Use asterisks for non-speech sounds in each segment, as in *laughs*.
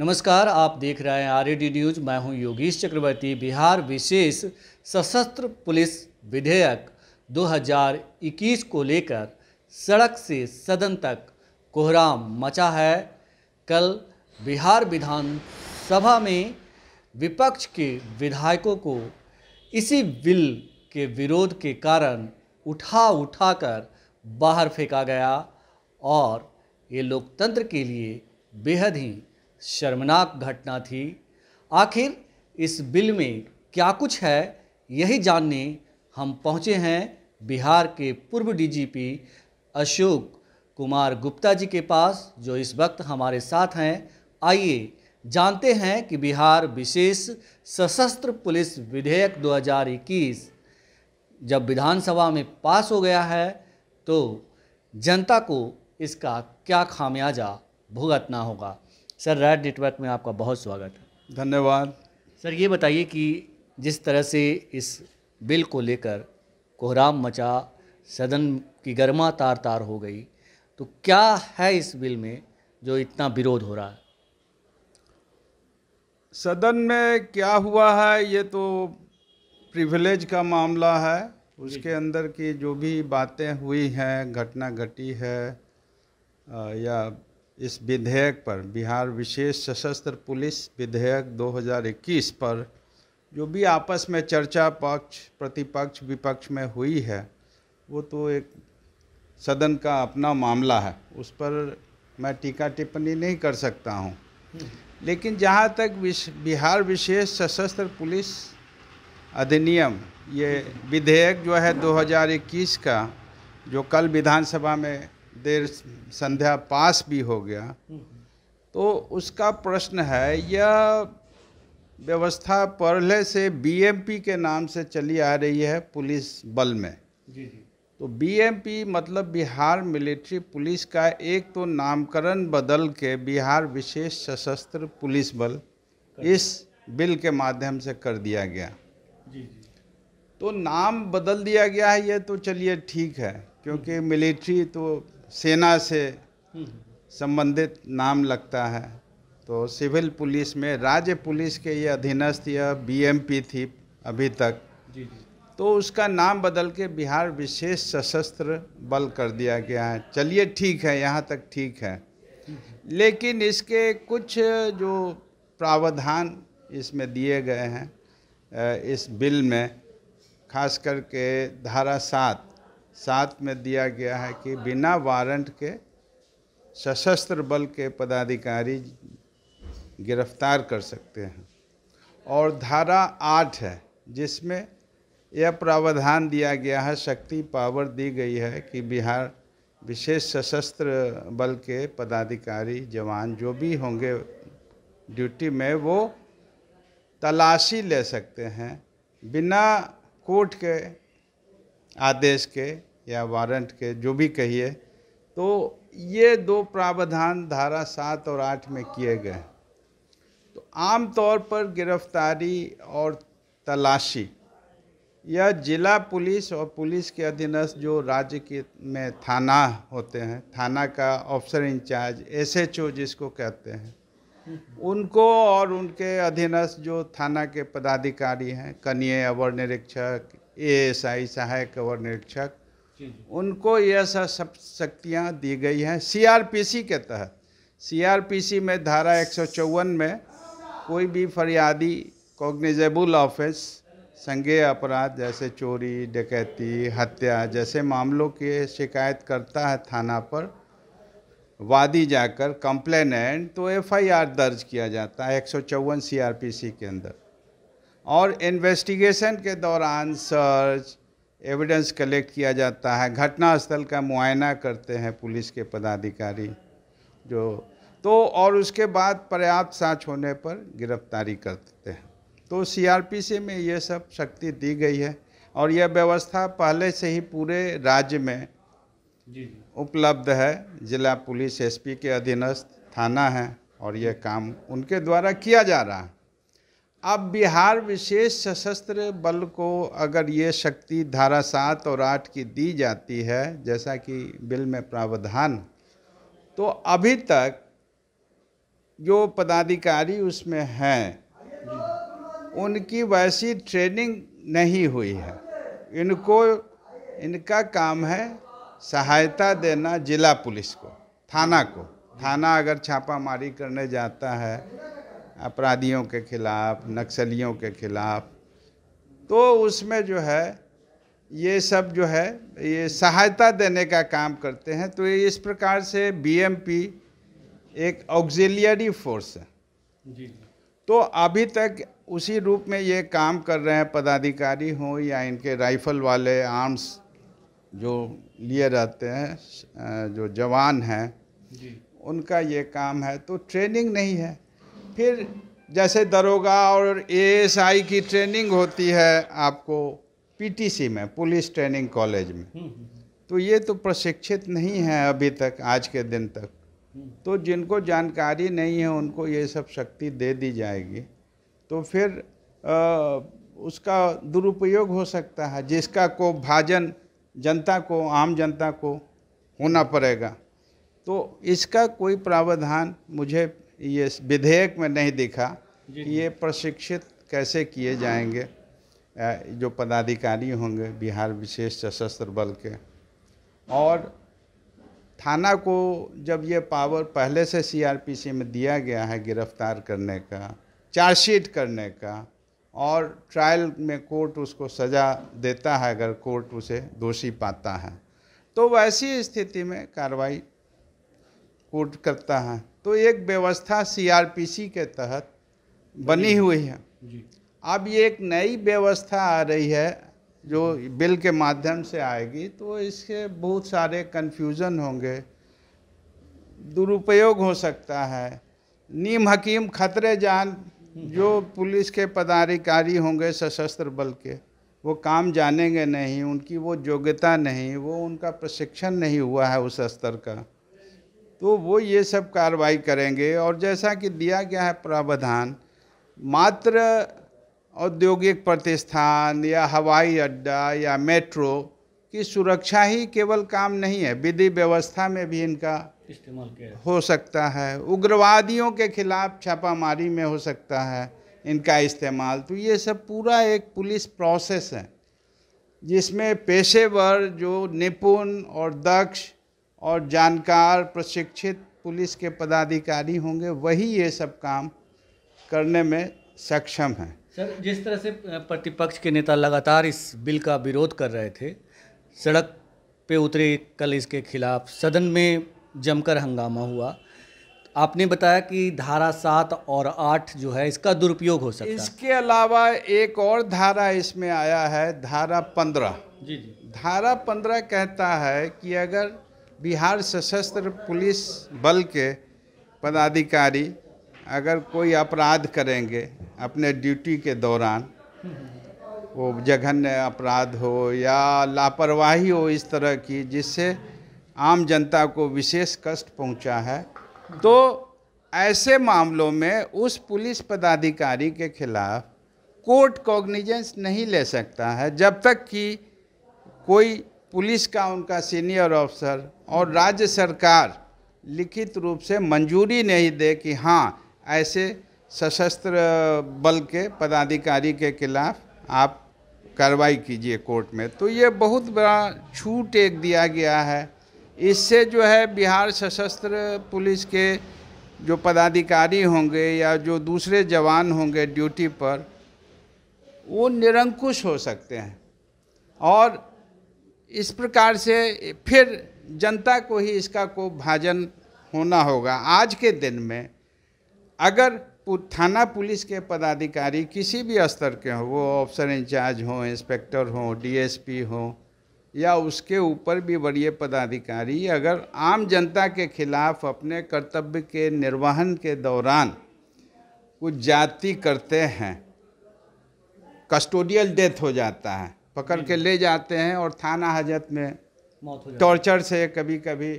नमस्कार आप देख रहे हैं आर न्यूज मैं हूं योगेश चक्रवर्ती बिहार विशेष सशस्त्र पुलिस विधेयक 2021 को लेकर सड़क से सदन तक कोहराम मचा है कल बिहार विधानसभा में विपक्ष के विधायकों को इसी बिल के विरोध के कारण उठा उठाकर बाहर फेंका गया और ये लोकतंत्र के लिए बेहद ही शर्मनाक घटना थी आखिर इस बिल में क्या कुछ है यही जानने हम पहुँचे हैं बिहार के पूर्व डीजीपी अशोक कुमार गुप्ता जी के पास जो इस वक्त हमारे साथ हैं आइए जानते हैं कि बिहार विशेष सशस्त्र पुलिस विधेयक 2021 जब विधानसभा में पास हो गया है तो जनता को इसका क्या खामियाजा भुगतना होगा सर राज नेटवर्क में आपका बहुत स्वागत है धन्यवाद सर ये बताइए कि जिस तरह से इस बिल को लेकर कोहराम मचा सदन की गर्मा तार तार हो गई तो क्या है इस बिल में जो इतना विरोध हो रहा है सदन में क्या हुआ है ये तो प्रिविलेज का मामला है उसके अंदर की जो भी बातें हुई हैं घटना घटी है या इस विधेयक पर बिहार विशेष सशस्त्र पुलिस विधेयक 2021 पर जो भी आपस में चर्चा पक्ष प्रतिपक्ष विपक्ष में हुई है वो तो एक सदन का अपना मामला है उस पर मैं टीका टिप्पणी नहीं कर सकता हूँ लेकिन जहाँ तक विश, बिहार विशेष सशस्त्र पुलिस अधिनियम ये विधेयक जो है 2021 का जो कल विधानसभा में देर संध्या पास भी हो गया तो उसका प्रश्न है यह व्यवस्था पहले से बीएमपी के नाम से चली आ रही है पुलिस बल में जी जी तो बीएमपी मतलब बिहार मिलिट्री पुलिस का एक तो नामकरण बदल के बिहार विशेष सशस्त्र पुलिस बल इस बिल के माध्यम से कर दिया गया जी जी तो नाम बदल दिया गया है ये तो चलिए ठीक है क्योंकि हम्म। मिलिट्री तो सेना से हम्म। संबंधित नाम लगता है तो सिविल पुलिस में राज्य पुलिस के ये अधीनस्थ या बीएमपी थी अभी तक जी जी तो उसका नाम बदल के बिहार विशेष सशस्त्र बल कर दिया गया है चलिए ठीक है यहाँ तक ठीक है लेकिन इसके कुछ जो प्रावधान इसमें दिए गए हैं इस बिल में खास करके धारा सात साथ में दिया गया है कि बिना वारंट के सशस्त्र बल के पदाधिकारी गिरफ्तार कर सकते हैं और धारा आठ है जिसमें यह प्रावधान दिया गया है शक्ति पावर दी गई है कि बिहार विशेष सशस्त्र बल के पदाधिकारी जवान जो भी होंगे ड्यूटी में वो तलाशी ले सकते हैं बिना कोर्ट के आदेश के या वारंट के जो भी कहिए तो ये दो प्रावधान धारा सात और आठ में किए गए तो आम तौर पर गिरफ्तारी और तलाशी या जिला पुलिस और पुलिस के अधीनस्थ जो राज्य के में थाना होते हैं थाना का ऑफिसर इंचार्ज एसएचओ जिसको कहते हैं उनको और उनके अधीनस्थ जो थाना के पदाधिकारी हैं कनीय अवर निरीक्षक एएसआई सहायक अवर निरीक्षक उनको यह सब शक्तियाँ दी गई हैं सीआरपीसी के तहत सीआरपीसी में धारा एक में कोई भी फरियादी कॉग्निजेबल ऑफेंस संज्ञेय अपराध जैसे चोरी डकैती हत्या जैसे मामलों के शिकायत करता है थाना पर वादी जाकर कंप्लेनेंट तो एफआईआर दर्ज किया जाता है एक सौ चौवन के अंदर और इन्वेस्टिगेशन के दौरान सर्च एविडेंस कलेक्ट किया जाता है घटना स्थल का मुआयना करते हैं पुलिस के पदाधिकारी जो तो और उसके बाद पर्याप्त साँच होने पर गिरफ्तारी करते हैं तो सीआरपीसी में ये सब शक्ति दी गई है और यह व्यवस्था पहले से ही पूरे राज्य में उपलब्ध है जिला पुलिस एसपी के अधीनस्थ थाना है और यह काम उनके द्वारा किया जा रहा है अब बिहार विशेष सशस्त्र बल को अगर ये शक्ति धारा सात और आठ की दी जाती है जैसा कि बिल में प्रावधान तो अभी तक जो पदाधिकारी उसमें हैं उनकी वैसी ट्रेनिंग नहीं हुई है इनको इनका काम है सहायता देना जिला पुलिस को थाना को थाना अगर छापामारी करने जाता है अपराधियों के खिलाफ नक्सलियों के खिलाफ तो उसमें जो है ये सब जो है ये सहायता देने का काम करते हैं तो इस प्रकार से बीएमपी एक ऑक्जिलियरी फोर्स है जी तो अभी तक उसी रूप में ये काम कर रहे हैं पदाधिकारी हों या इनके राइफल वाले आर्म्स जो लिए रहते हैं जो जवान हैं उनका ये काम है तो ट्रेनिंग नहीं है फिर जैसे दरोगा और एएसआई की ट्रेनिंग होती है आपको पीटीसी में पुलिस ट्रेनिंग कॉलेज में हम्म, हम्म। तो ये तो प्रशिक्षित नहीं है अभी तक आज के दिन तक हम्म। तो जिनको जानकारी नहीं है उनको ये सब शक्ति दे दी जाएगी तो फिर आ, उसका दुरुपयोग हो सकता है जिसका को भाजन जनता को आम जनता को होना पड़ेगा तो इसका कोई प्रावधान मुझे ये विधेयक में नहीं दिखा कि ये प्रशिक्षित कैसे किए जाएंगे जो पदाधिकारी होंगे बिहार विशेष सशस्त्र बल के और थाना को जब ये पावर पहले से सीआरपीसी में दिया गया है गिरफ्तार करने का चार्जशीट करने का और ट्रायल में कोर्ट उसको सज़ा देता है अगर कोर्ट उसे दोषी पाता है तो वैसी स्थिति में कार्रवाई कोर्ट करता है तो एक व्यवस्था सीआरपीसी के तहत बनी हुई है अब ये एक नई व्यवस्था आ रही है जो बिल के माध्यम से आएगी तो इसके बहुत सारे कन्फ्यूज़न होंगे दुरुपयोग हो सकता है नीम हकीम खतरे जान जो पुलिस के पदाधिकारी होंगे सशस्त्र बल के वो काम जानेंगे नहीं उनकी वो योग्यता नहीं वो उनका प्रशिक्षण नहीं हुआ है उस स्तर का तो वो ये सब कार्रवाई करेंगे और जैसा कि दिया गया है प्रावधान मात्र औद्योगिक प्रतिष्ठान या हवाई अड्डा या मेट्रो की सुरक्षा ही केवल काम नहीं है विधि व्यवस्था में भी इनका इस्तेमाल हो सकता है उग्रवादियों के खिलाफ छापामारी में हो सकता है इनका इस्तेमाल तो ये सब पूरा एक पुलिस प्रोसेस है जिसमें पेशेवर जो निपुण और दक्ष और जानकार प्रशिक्षित पुलिस के पदाधिकारी होंगे वही ये सब काम करने में सक्षम हैं सर जिस तरह से प्रतिपक्ष के नेता लगातार इस बिल का विरोध कर रहे थे सड़क पे उतरे कल इसके खिलाफ सदन में जमकर हंगामा हुआ आपने बताया कि धारा सात और आठ जो है इसका दुरुपयोग हो सकता है इसके अलावा एक और धारा इसमें आया है धारा पंद्रह जी जी धारा पंद्रह कहता है कि अगर बिहार सशस्त्र पुलिस बल के पदाधिकारी अगर कोई अपराध करेंगे अपने ड्यूटी के दौरान वो जघन्य अपराध हो या लापरवाही हो इस तरह की जिससे आम जनता को विशेष कष्ट पहुंचा है तो ऐसे मामलों में उस पुलिस पदाधिकारी के खिलाफ कोर्ट कॉग्निजेंस नहीं ले सकता है जब तक कि कोई पुलिस का उनका सीनियर ऑफिसर और राज्य सरकार लिखित रूप से मंजूरी नहीं दे कि हाँ ऐसे सशस्त्र बल के पदाधिकारी के खिलाफ आप कार्रवाई कीजिए कोर्ट में तो ये बहुत बड़ा छूट एक दिया गया है इससे जो है बिहार सशस्त्र पुलिस के जो पदाधिकारी होंगे या जो दूसरे जवान होंगे ड्यूटी पर वो निरंकुश हो सकते हैं और इस प्रकार से फिर जनता को ही इसका को भाजन होना होगा आज के दिन में अगर थाना पुलिस के पदाधिकारी किसी भी स्तर के हों वो ऑफिसर इंचार्ज हों इंस्पेक्टर हों डीएसपी हों या उसके ऊपर भी वरीय पदाधिकारी अगर आम जनता के खिलाफ अपने कर्तव्य के निर्वहन के दौरान कुछ जाति करते हैं कस्टोडियल डेथ हो जाता है पकड़ के ले जाते हैं और थाना हजरत में टॉर्चर से कभी कभी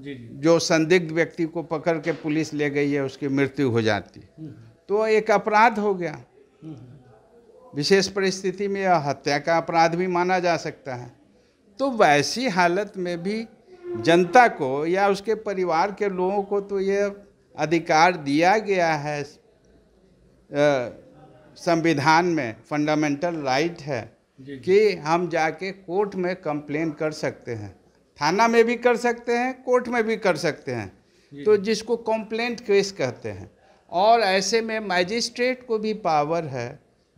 जी जी जो संदिग्ध व्यक्ति को पकड़ के पुलिस ले गई है उसकी मृत्यु हो जाती हम्म। तो एक अपराध हो गया हम्म। विशेष परिस्थिति में यह हत्या का अपराध भी माना जा सकता है तो वैसी हालत में भी जनता को या उसके परिवार के लोगों को तो ये अधिकार दिया गया है संविधान में फंडामेंटल राइट है कि हम जाके कोर्ट में कंप्लेन कर सकते हैं थाना में भी कर सकते हैं कोर्ट में भी कर सकते हैं तो जिसको कंप्लेंट केस कहते हैं और ऐसे में मैजिस्ट्रेट को भी पावर है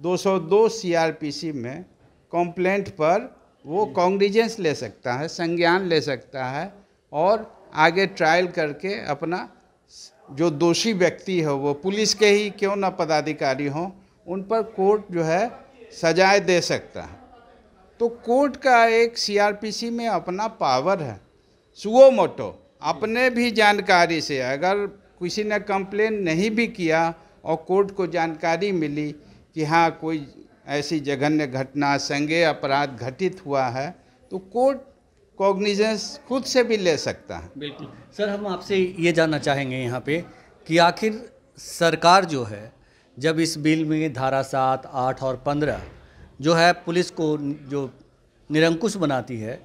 202 सीआरपीसी में कंप्लेंट पर वो कॉन्ग्रीजेंस ले सकता है संज्ञान ले सकता है और आगे ट्रायल करके अपना जो दोषी व्यक्ति है वो पुलिस के ही क्यों ना पदाधिकारी हों उन पर कोर्ट जो है सजाए दे सकता है तो कोर्ट का एक सीआरपीसी में अपना पावर है सुओ मोटो अपने भी जानकारी से अगर किसी ने कंप्लेन नहीं भी किया और कोर्ट को जानकारी मिली कि हाँ कोई ऐसी जघन्य घटना संगे अपराध घटित हुआ है तो कोर्ट कॉग्निजेंस खुद से भी ले सकता है बिल्कुल सर हम आपसे ये जानना चाहेंगे यहाँ पे कि आखिर सरकार जो है जब इस बिल में धारा सात आठ और पंद्रह जो है पुलिस को जो निरंकुश बनाती है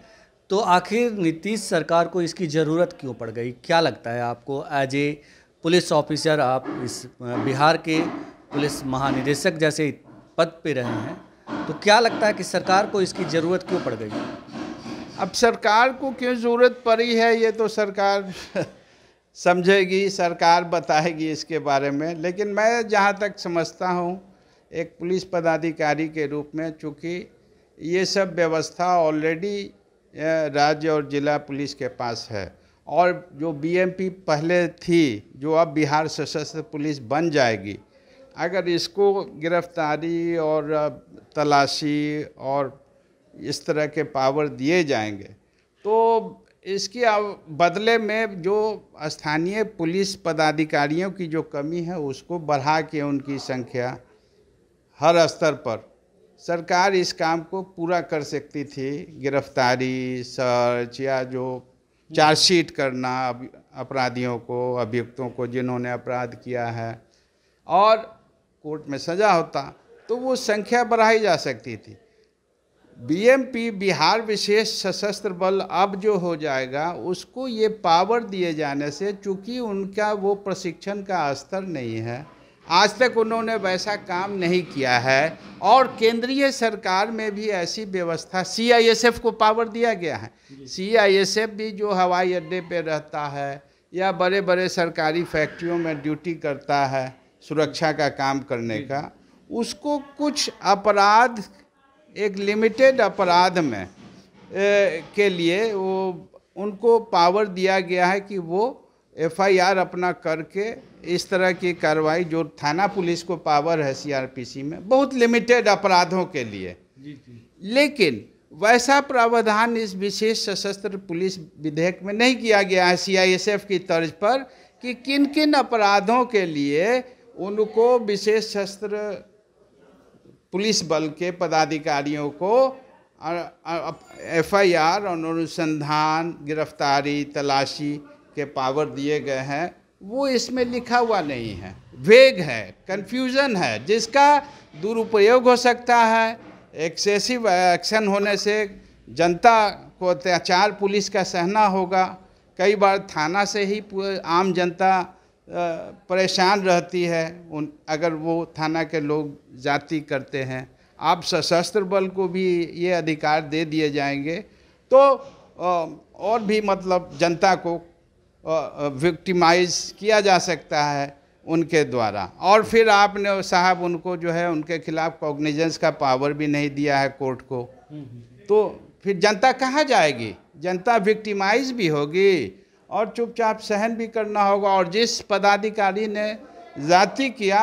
तो आखिर नीतीश सरकार को इसकी ज़रूरत क्यों पड़ गई क्या लगता है आपको एज ए पुलिस ऑफिसर आप इस बिहार के पुलिस महानिदेशक जैसे पद पे रहे हैं तो क्या लगता है कि सरकार को इसकी ज़रूरत क्यों पड़ गई अब सरकार को क्यों ज़रूरत पड़ी है ये तो सरकार समझेगी सरकार बताएगी इसके बारे में लेकिन मैं जहाँ तक समझता हूँ एक पुलिस पदाधिकारी के रूप में चूँकि ये सब व्यवस्था ऑलरेडी राज्य और जिला पुलिस के पास है और जो बीएमपी पहले थी जो अब बिहार सशस्त्र पुलिस बन जाएगी अगर इसको गिरफ्तारी और तलाशी और इस तरह के पावर दिए जाएंगे तो इसके बदले में जो स्थानीय पुलिस पदाधिकारियों की जो कमी है उसको बढ़ा के उनकी संख्या हर स्तर पर सरकार इस काम को पूरा कर सकती थी गिरफ्तारी सर्च या जो चार्जशीट करना अपराधियों को अभियुक्तों को जिन्होंने अपराध किया है और कोर्ट में सजा होता तो वो संख्या बढ़ाई जा सकती थी बीएमपी बिहार विशेष सशस्त्र बल अब जो हो जाएगा उसको ये पावर दिए जाने से चूँकि उनका वो प्रशिक्षण का स्तर नहीं है आज तक उन्होंने वैसा काम नहीं किया है और केंद्रीय सरकार में भी ऐसी व्यवस्था सीआईएसएफ को पावर दिया गया है सीआईएसएफ भी जो हवाई अड्डे पे रहता है या बड़े बड़े सरकारी फैक्ट्रियों में ड्यूटी करता है सुरक्षा का काम करने का उसको कुछ अपराध एक लिमिटेड अपराध में ए, के लिए वो उनको पावर दिया गया है कि वो एफआईआर अपना करके इस तरह की कार्रवाई जो थाना पुलिस को पावर है सीआरपीसी में बहुत लिमिटेड अपराधों के लिए लेकिन वैसा प्रावधान इस विशेष सशस्त्र पुलिस विधेयक में नहीं किया गया है सीआईएसएफ की तर्ज पर कि किन किन अपराधों के लिए उनको विशेष शस्त्र पुलिस बल के पदाधिकारियों को एफआईआर और अनुसंधान गिरफ्तारी तलाशी के पावर दिए गए हैं वो इसमें लिखा हुआ नहीं है वेग है कंफ्यूजन है जिसका दुरुपयोग हो सकता है एक्सेसिव एक्शन होने से जनता को अत्याचार पुलिस का सहना होगा कई बार थाना से ही आम जनता परेशान रहती है उन अगर वो थाना के लोग जाति करते हैं आप सशस्त्र बल को भी ये अधिकार दे दिए जाएंगे तो और भी मतलब जनता को विक्टिमाइज किया जा सकता है उनके द्वारा और फिर आपने साहब उनको जो है उनके खिलाफ कॉग्निजेंस का पावर भी नहीं दिया है कोर्ट को हम्म, हम्म, हम्म। तो फिर जनता कहाँ जाएगी जनता विक्टिमाइज भी होगी और चुपचाप सहन भी करना होगा और जिस पदाधिकारी ने जाति किया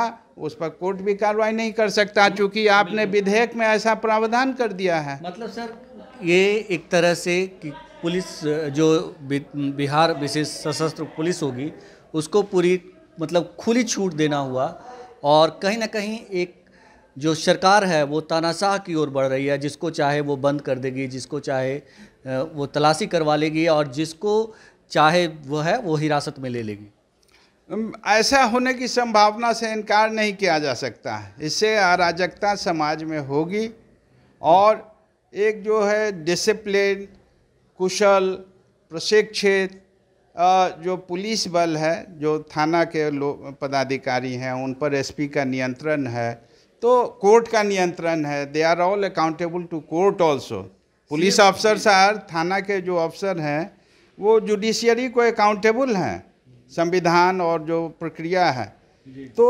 उस पर कोर्ट भी कार्रवाई नहीं कर सकता चूंकि आपने विधेयक में ऐसा प्रावधान कर दिया है मतलब सर ये एक तरह से कि पुलिस जो बिहार विशेष सशस्त्र पुलिस होगी उसको पूरी मतलब खुली छूट देना हुआ और कहीं ना कहीं एक जो सरकार है वो तानाशाह की ओर बढ़ रही है जिसको चाहे वो बंद कर देगी जिसको चाहे वो तलाशी करवा लेगी और जिसको चाहे वो है वो हिरासत में ले लेगी ऐसा होने की संभावना से इनकार नहीं किया जा सकता है इससे अराजकता समाज में होगी और एक जो है डिसिप्लिन कुशल प्रशिक्षित जो पुलिस बल है जो थाना के लोग पदाधिकारी हैं उन पर एसपी का नियंत्रण है तो कोर्ट का नियंत्रण है they are all accountable to court also police अफसर सर थाना के जो अफसर हैं वो जुडिशियरी को अकाउंटेबल हैं संविधान और जो प्रक्रिया है तो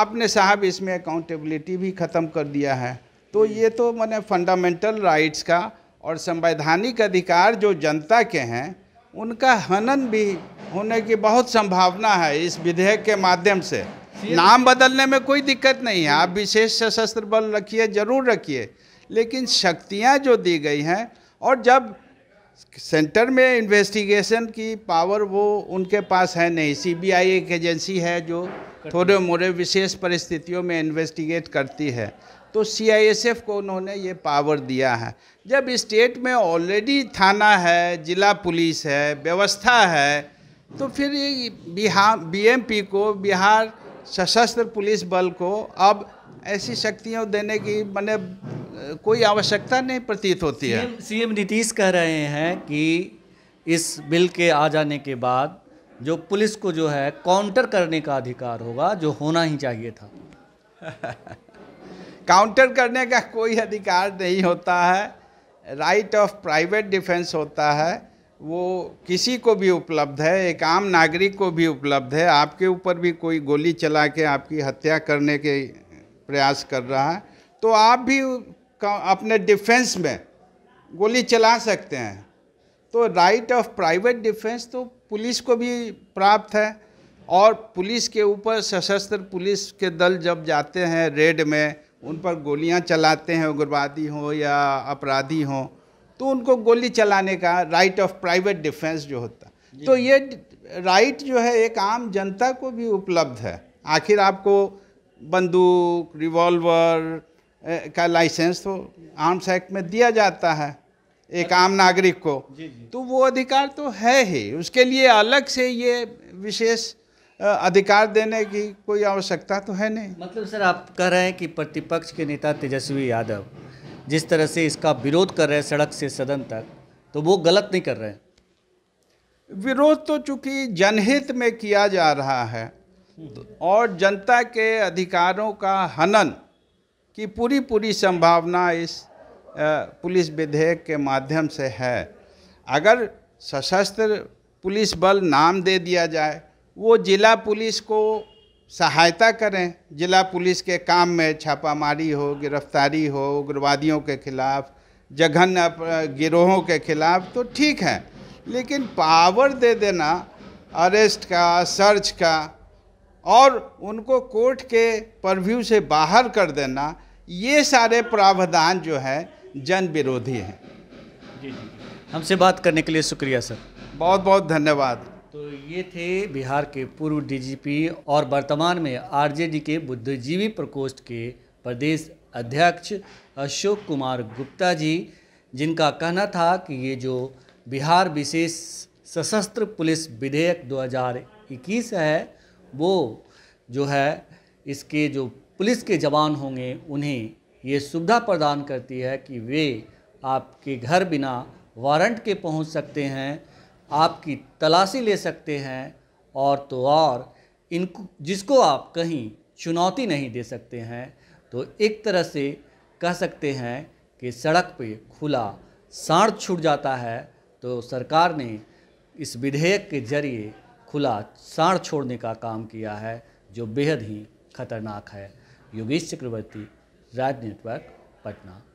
आपने साहब इसमें अकाउंटेबिलिटी भी ख़त्म कर दिया है तो ये तो मैंने फंडामेंटल राइट्स का और संवैधानिक अधिकार जो जनता के हैं उनका हनन भी होने की बहुत संभावना है इस विधेयक के माध्यम से नाम बदलने में कोई दिक्कत नहीं है आप विशेष सशस्त्र बल रखिए जरूर रखिए लेकिन शक्तियां जो दी गई हैं और जब सेंटर में इन्वेस्टिगेशन की पावर वो उनके पास है नहीं सीबीआई एक एजेंसी है जो थोड़े मोड़े विशेष परिस्थितियों में इन्वेस्टिगेट करती है तो सीआईएसएफ को उन्होंने ये पावर दिया है जब स्टेट में ऑलरेडी थाना है जिला पुलिस है व्यवस्था है तो फिर बिहार बीएमपी को बिहार सशस्त्र पुलिस बल को अब ऐसी शक्तियों देने की मैंने कोई आवश्यकता नहीं प्रतीत होती है सीएम नीतीश कह रहे हैं कि इस बिल के आ जाने के बाद जो पुलिस को जो है काउंटर करने का अधिकार होगा जो होना ही चाहिए था *laughs* काउंटर करने का कोई अधिकार नहीं होता है राइट ऑफ प्राइवेट डिफेंस होता है वो किसी को भी उपलब्ध है एक आम नागरिक को भी उपलब्ध है आपके ऊपर भी कोई गोली चला के आपकी हत्या करने के प्रयास कर रहा है तो आप भी अपने डिफेंस में गोली चला सकते हैं तो राइट ऑफ प्राइवेट डिफेंस तो पुलिस को भी प्राप्त है और पुलिस के ऊपर सशस्त्र पुलिस के दल जब जाते हैं रेड में उन पर गोलियां चलाते हैं उग्रवादी हों या अपराधी हों तो उनको गोली चलाने का राइट ऑफ प्राइवेट डिफेंस जो होता तो ये राइट जो है एक आम जनता को भी उपलब्ध है आखिर आपको बंदूक रिवॉल्वर का लाइसेंस तो आर्म्स एक्ट में दिया जाता है एक आम नागरिक को जी जी। तो वो अधिकार तो है ही उसके लिए अलग से ये विशेष अधिकार देने की कोई आवश्यकता तो है नहीं मतलब सर आप कह रहे हैं कि प्रतिपक्ष के नेता तेजस्वी यादव जिस तरह से इसका विरोध कर रहे हैं सड़क से सदन तक तो वो गलत नहीं कर रहे हैं विरोध तो चूंकि जनहित में किया जा रहा है और जनता के अधिकारों का हनन की पूरी पूरी संभावना इस पुलिस विधेयक के माध्यम से है अगर सशस्त्र पुलिस बल नाम दे दिया जाए वो जिला पुलिस को सहायता करें जिला पुलिस के काम में छापामारी हो गिरफ्तारी हो उग्रवादियों के खिलाफ जघन्य गिरोहों के खिलाफ तो ठीक है लेकिन पावर दे देना अरेस्ट का सर्च का और उनको कोर्ट के परव्यू से बाहर कर देना ये सारे प्रावधान जो है जन विरोधी हैं जी जी हमसे बात करने के लिए शुक्रिया सर बहुत बहुत धन्यवाद तो ये थे बिहार के पूर्व डीजीपी और वर्तमान में आरजेडी के बुद्धिजीवी प्रकोष्ठ के प्रदेश अध्यक्ष अशोक कुमार गुप्ता जी जिनका कहना था कि ये जो बिहार विशेष सशस्त्र पुलिस विधेयक 2021 है वो जो है इसके जो पुलिस के जवान होंगे उन्हें ये सुविधा प्रदान करती है कि वे आपके घर बिना वारंट के पहुंच सकते हैं आपकी तलाशी ले सकते हैं और तो और इनको जिसको आप कहीं चुनौती नहीं दे सकते हैं तो एक तरह से कह सकते हैं कि सड़क पे खुला साँड छूट जाता है तो सरकार ने इस विधेयक के जरिए खुला साढ़ छोड़ने का काम किया है जो बेहद ही खतरनाक है योगेश चक्रवर्ती राज नेटवर्क पटना